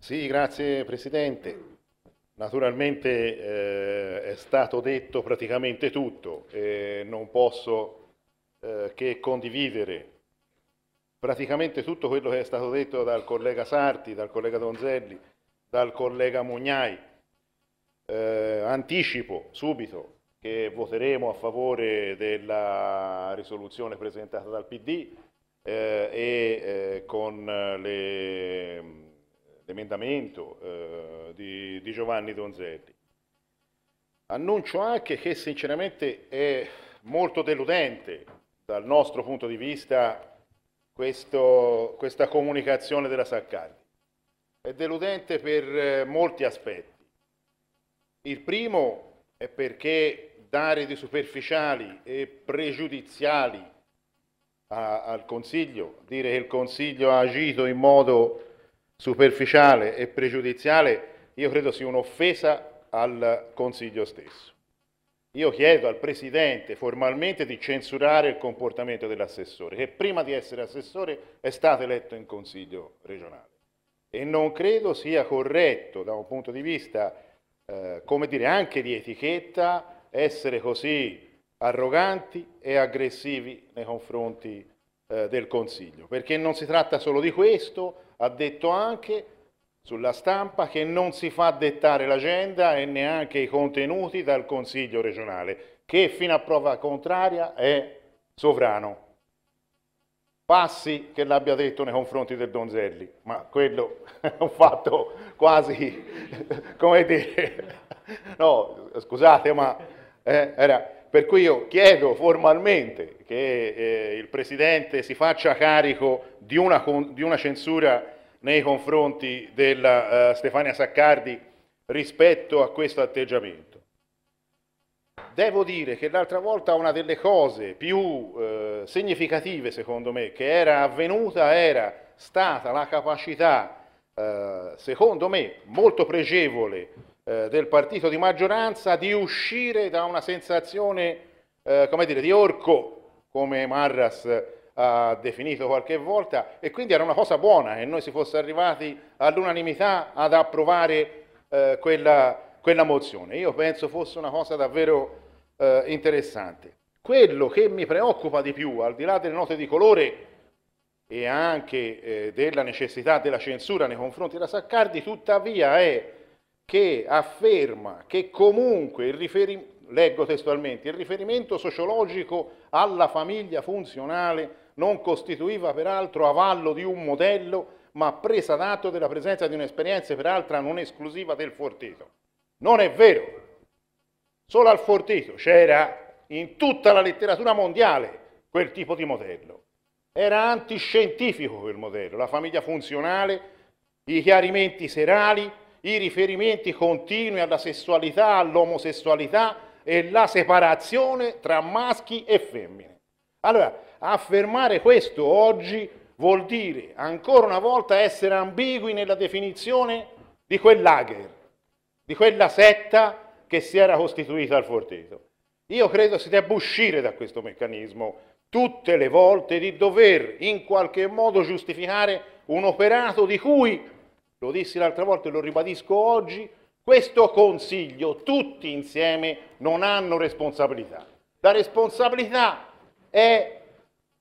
Sì, grazie Presidente. Naturalmente eh, è stato detto praticamente tutto, eh, non posso eh, che condividere praticamente tutto quello che è stato detto dal collega Sarti, dal collega Donzelli, dal collega Mugnai. Eh, anticipo subito che voteremo a favore della risoluzione presentata dal PD eh, e eh, con le l'emendamento eh, di, di, Giovanni Donzelli. Annuncio anche che sinceramente è molto deludente dal nostro punto di vista questo, questa comunicazione della Saccardi. È deludente per eh, molti aspetti. Il primo è perché dare di superficiali e pregiudiziali a, al Consiglio, dire che il Consiglio ha agito in modo superficiale e pregiudiziale, io credo sia un'offesa al Consiglio stesso. Io chiedo al Presidente formalmente di censurare il comportamento dell'assessore, che prima di essere assessore è stato eletto in Consiglio regionale. E non credo sia corretto da un punto di vista, eh, come dire, anche di etichetta, essere così arroganti e aggressivi nei confronti di eh, del Consiglio, perché non si tratta solo di questo, ha detto anche sulla stampa che non si fa dettare l'agenda e neanche i contenuti dal Consiglio regionale, che fino a prova contraria è sovrano. Passi che l'abbia detto nei confronti del Donzelli, ma quello è un fatto quasi, come dire, no, scusate, ma eh, era per cui io chiedo formalmente che eh, il Presidente si faccia carico di una, di una censura nei confronti della eh, Stefania Saccardi rispetto a questo atteggiamento. Devo dire che l'altra volta una delle cose più eh, significative, secondo me, che era avvenuta era stata la capacità, eh, secondo me, molto pregevole eh, del partito di maggioranza di uscire da una sensazione, eh, come dire, di orco, come Marras ha definito qualche volta, e quindi era una cosa buona che noi si fosse arrivati all'unanimità ad approvare eh, quella, quella, mozione. Io penso fosse una cosa davvero eh, interessante. Quello che mi preoccupa di più, al di là delle note di colore, e anche eh, della necessità della censura nei confronti della Saccardi, tuttavia è che afferma che comunque il riferimento, leggo testualmente, il riferimento sociologico alla famiglia funzionale non costituiva peraltro avallo di un modello, ma presa d'atto della presenza di un'esperienza peraltro non esclusiva del Fortito. Non è vero. Solo al Fortito c'era in tutta la letteratura mondiale quel tipo di modello. Era antiscientifico quel modello, la famiglia funzionale, i chiarimenti serali, i riferimenti continui alla sessualità, all'omosessualità e la separazione tra maschi e femmine. Allora, affermare questo oggi vuol dire ancora una volta essere ambigui nella definizione di quel lager, di quella setta che si era costituita al Forteto. Io credo si debba uscire da questo meccanismo tutte le volte di dover in qualche modo giustificare un operato di cui lo dissi l'altra volta e lo ribadisco oggi, questo Consiglio, tutti insieme, non hanno responsabilità. La responsabilità è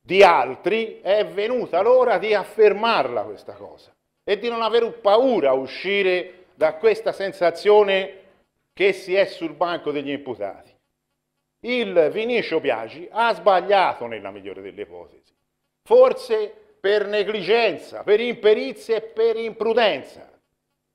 di altri, è venuta l'ora di affermarla questa cosa e di non avere paura a uscire da questa sensazione che si è sul banco degli imputati. Il Vinicio Piagi ha sbagliato nella migliore delle ipotesi. Forse per negligenza, per imperizia e per imprudenza.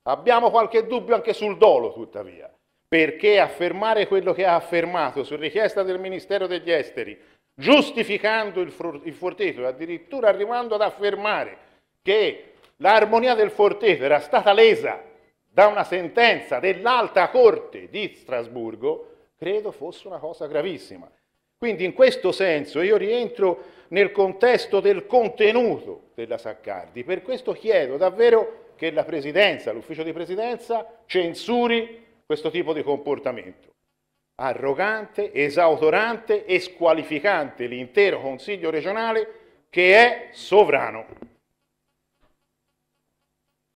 Abbiamo qualche dubbio anche sul dolo, tuttavia, perché affermare quello che ha affermato su richiesta del Ministero degli Esteri, giustificando il, il Forteto, addirittura arrivando ad affermare che l'armonia del Forteto era stata lesa da una sentenza dell'Alta Corte di Strasburgo, credo fosse una cosa gravissima. Quindi in questo senso io rientro nel contesto del contenuto della Saccardi, per questo chiedo davvero che la Presidenza, l'Ufficio di Presidenza, censuri questo tipo di comportamento arrogante, esautorante e squalificante l'intero Consiglio regionale che è sovrano.